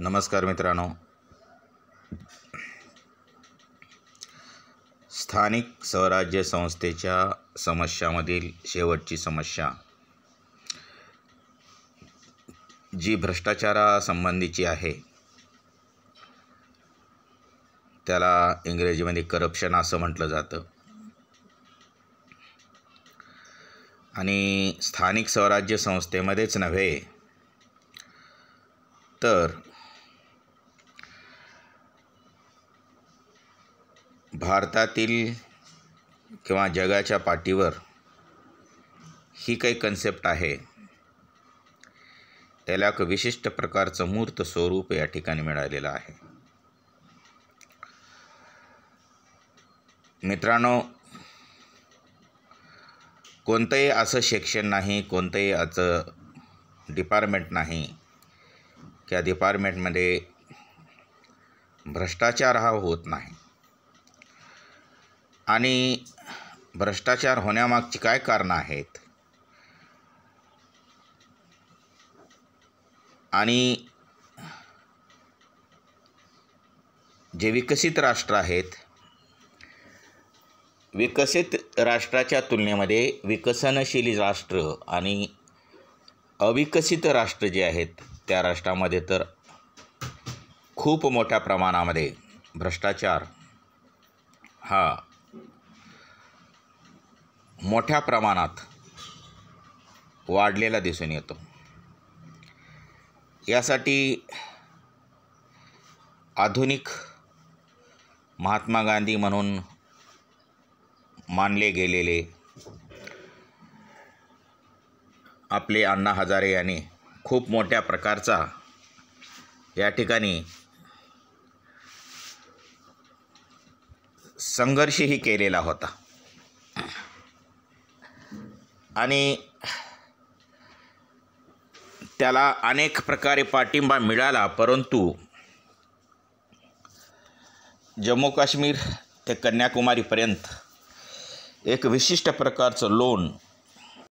नमस्कार मित्रांनो स्थानिक स्वराज्य संस्थेच्या समस्यामधील शेवटची समस्या जी भ्रष्टाचारासंबंधीची आहे त्याला इंग्रजीमध्ये करप्शन असं म्हटलं जातं आणि स्थानिक स्वराज्य संस्थेमध्येच नव्हे तर भारतातील किंवा जगाच्या पाठीवर ही काही कन्सेप्ट आहे त्याला एक विशिष्ट प्रकारचं मूर्त स्वरूप या ठिकाणी मिळालेलं आहे मित्रांनो कोणतंही असं शिक्षण नाही कोणतंही असं डिपार्टमेंट नाही त्या डिपार्टमेंटमध्ये भ्रष्टाचार हा होत नाही आणि भ्रष्टाचार होण्यामागची काय कारणं आहेत आणि जे विकसित राष्ट्र आहेत विकसित राष्ट्राच्या तुलनेमध्ये विकसनशील राष्ट्र आणि अविकसित राष्ट्र जे आहेत त्या राष्ट्रामध्ये तर खूप मोठ्या प्रमाणामध्ये भ्रष्टाचार हा मोठ्या प्रमाणात वाढलेला दिसून येतो यासाठी आधुनिक महात्मा गांधी म्हणून मानले गेलेले आपले अण्णा हजारे यांनी खूप मोठ्या प्रकारचा या ठिकाणी संघर्षही केलेला होता आणि त्याला अनेक प्रकारे पाठिंबा मिळाला परंतु जम्मू काश्मीर ते कन्याकुमारीपर्यंत एक विशिष्ट प्रकारचं लोन